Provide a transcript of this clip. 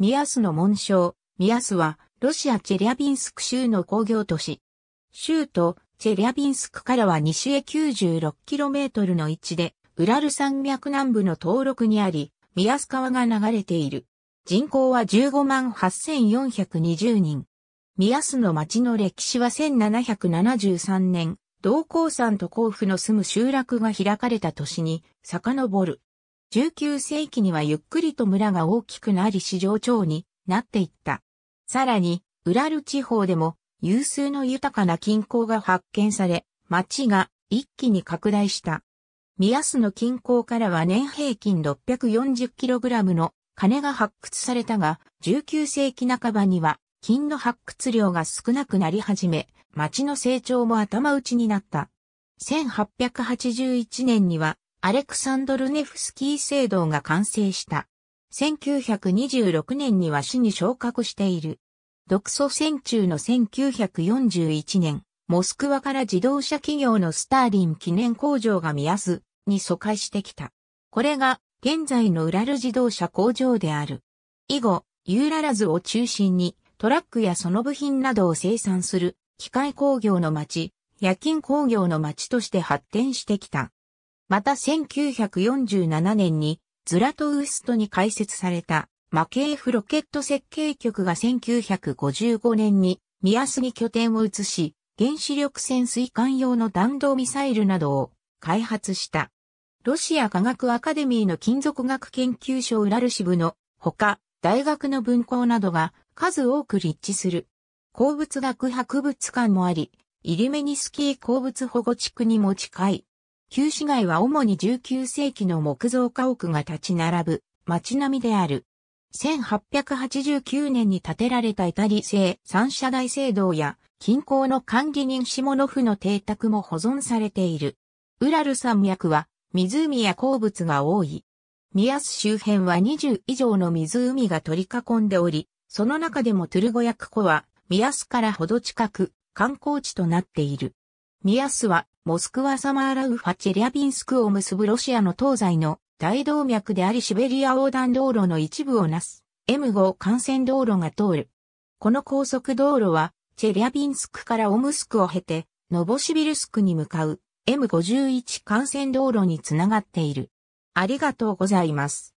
ミアスの紋章。ミアスは、ロシアチェリャビンスク州の工業都市。州都、チェリャビンスクからは西へ 96km の位置で、ウラル山脈南部の登録にあり、ミアス川が流れている。人口は15万8420人。ミアスの町の歴史は1773年、同鉱山と甲府の住む集落が開かれた年に遡る。19世紀にはゆっくりと村が大きくなり市場町になっていった。さらに、ウラル地方でも有数の豊かな金鉱が発見され、町が一気に拡大した。宮安の金鉱からは年平均 640kg の金が発掘されたが、19世紀半ばには金の発掘量が少なくなり始め、町の成長も頭打ちになった。1881年にはアレクサンドルネフスキー制度が完成した。1926年には市に昇格している。独ソ戦中の1941年、モスクワから自動車企業のスターリン記念工場が宮津に疎開してきた。これが現在のウラル自動車工場である。以後、ユーララズを中心にトラックやその部品などを生産する機械工業の町、夜勤工業の町として発展してきた。また1947年にズラトウーストに開設されたマケーフロケット設計局が1955年に宮杉拠点を移し、原子力潜水艦用の弾道ミサイルなどを開発した。ロシア科学アカデミーの金属学研究所ウラル支部のほか、大学の分校などが数多く立地する。鉱物学博物館もあり、イリメニスキー鉱物保護地区にも近い。旧市街は主に19世紀の木造家屋が立ち並ぶ街並みである。1889年に建てられたイタリ製三社大聖堂や近郊の管理人下野府の邸宅も保存されている。ウラル山脈は湖や鉱物が多い。宮洲周辺は20以上の湖が取り囲んでおり、その中でもトゥルゴヤク湖は宮洲からほど近く観光地となっている。ミアスは、モスクワサマーラウファチェリャビンスクを結ぶロシアの東西の大動脈でありシベリア横断道路の一部をなす M5 幹線道路が通る。この高速道路は、チェリャビンスクからオムスクを経て、ノボシビルスクに向かう M51 幹線道路につながっている。ありがとうございます。